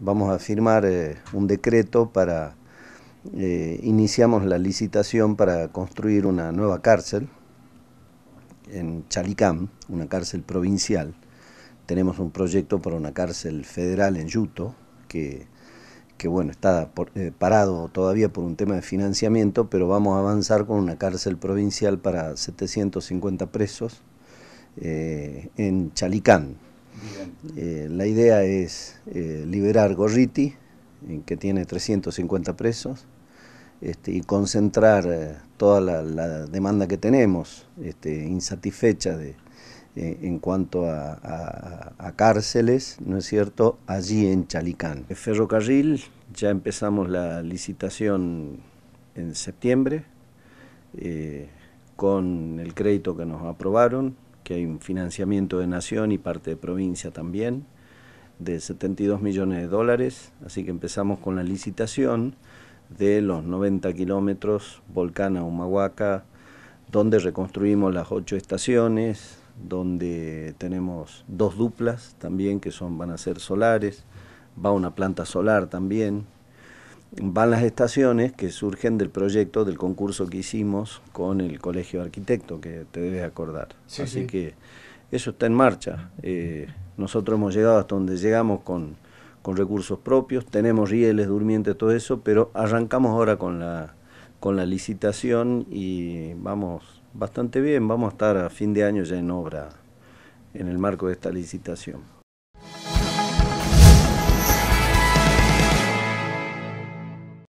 vamos a firmar eh, un decreto para, eh, iniciamos la licitación para construir una nueva cárcel en Chalicán, una cárcel provincial. Tenemos un proyecto para una cárcel federal en Yuto, que, que bueno, está eh, parado todavía por un tema de financiamiento, pero vamos a avanzar con una cárcel provincial para 750 presos en Chalicán, eh, la idea es eh, liberar Gorriti, que tiene 350 presos, este, y concentrar eh, toda la, demanda que tenemos, este, insatisfecha en cuanto a, cárceles, ¿no es cierto?, allí en Chalicán. El ferrocarril, ya empezamos la licitación en septiembre, con el crédito que nos aprobaron, que hay un financiamiento de nación y parte de provincia también, de 72 millones de dólares, así que empezamos con la licitación de los 90 kilómetros Volcán a donde reconstruimos las ocho estaciones, donde tenemos dos duplas también que son, van a ser solares, va una planta solar también, van las estaciones que surgen del proyecto, del concurso que hicimos con el Colegio de Arquitecto, que te debes acordar. Así que eso está en marcha. Eh, nosotros hemos llegado hasta donde llegamos con, recursos propios, tenemos rieles, durmientes, todo eso, pero arrancamos ahora con la licitación y vamos bastante bien, vamos a estar a fin de año ya en obra en el marco de esta licitación.